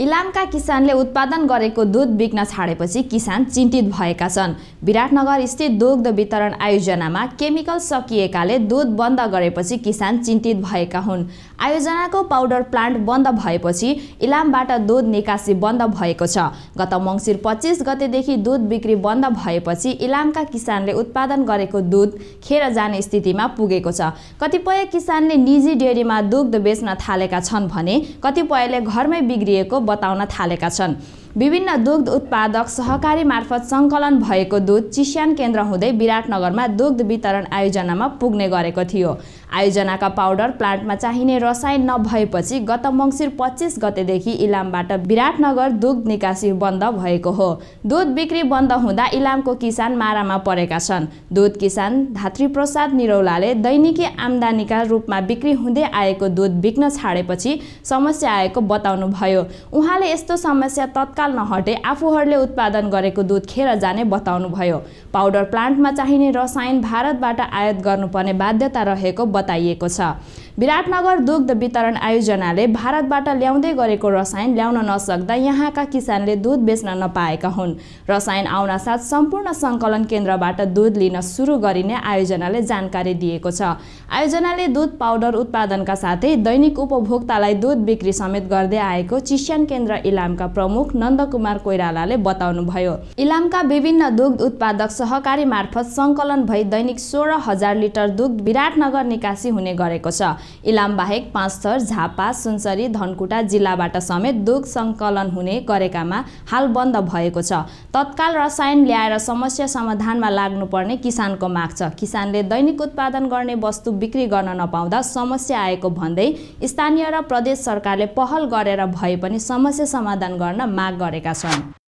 इलामका किसानले उत्पादन गरेको दुध बिक्न छाडेपछि किसान चिन्तित भएका छन् विराटनगर स्थित दुग्ध वितरण आयोजनामा केमिकल सकिएकाले दुध बन्द गरेपछि किसान चिन्तित भएका हुन् आयोजनाको पाउडर प्लान्ट बन्द भएपछि इलामबाट दुध निकासी बन्द भएको छ गत मङ्सिर पच्चिस गतेदेखि दुध बिक्री बन्द भएपछि इलामका किसानले उत्पादन गरेको दुध खेर जाने स्थितिमा पुगेको छ कतिपय किसानले निजी डेरीमा दुग्ध बेच्न थालेका छन् भने कतिपयले घरमै बिग्रिएको बताउन थालेका छन् विभिन्न दुग्ध उत्पादक सहकारी मार्फत सङ्कलन भएको दुध चिस्यान केन्द्र हुँदै विराटनगरमा दुग्ध वितरण आयोजनामा पुग्ने गरेको थियो आयोजनाका पाउडर प्लान्टमा चाहिने रसायन नभएपछि गत मङ्सिर पच्चिस गतेदेखि इलामबाट विराटनगर दुग्ध निकासी बन्द भएको हो दुध बिक्री बन्द हुँदा इलामको किसान मारामा परेका छन् दुध किसान धात्रीप्रसाद निरौलाले दैनिकी आम्दानीका रूपमा बिक्री हुँदै आएको दुध बिक्न छाडेपछि समस्या आएको बताउनुभयो उहाँले यस्तो समस्या तत्काल तत्काल नहटे आफूहरूले उत्पादन गरेको दुध खेर जाने बताउनुभयो पाउडर प्लान्टमा चाहिने रसायन भारतबाट आयात गर्नुपर्ने बाध्यता रहेको बताइएको छ विराटनगर दुग्ध वितरण आयोजनाले भारतबाट ल्याउँदै गरेको रसायन ल्याउन नसक्दा यहाँका किसानले दुध बेच्न नपाएका हुन् रसायन आउनासाथ सम्पूर्ण सङ्कलन केन्द्रबाट दुध लिन सुरु गरिने आयोजनाले जानकारी दिएको छ आयोजनाले दुध पाउडर उत्पादनका साथै दैनिक उपभोक्तालाई दुध बिक्री समेत गर्दै आएको चिस्यान केन्द्र इलामका प्रमुख नन्दकुमार कोइरालाले बताउनुभयो इलामका विभिन्न दुग्ध उत्पादक सहकारी मार्फत सङ्कलन भई दैनिक सोह्र हजार लिटर दुध विराटनगर निकासी हुने गरेको छ इलाम इलामबाहेक पाँचथर झापा सुनसरी धनकुटा जिल्लाबाट समेत दुग सङ्कलन हुने गरेकामा हाल बन्द भएको छ तत्काल रसायन ल्याएर समस्या समाधानमा लाग्नुपर्ने किसानको माग छ किसानले दैनिक उत्पादन गर्ने वस्तु बिक्री गर्न नपाउँदा समस्या आएको भन्दै स्थानीय र प्रदेश सरकारले पहल गरेर भए पनि समस्या समाधान गर्न माग गरेका छन्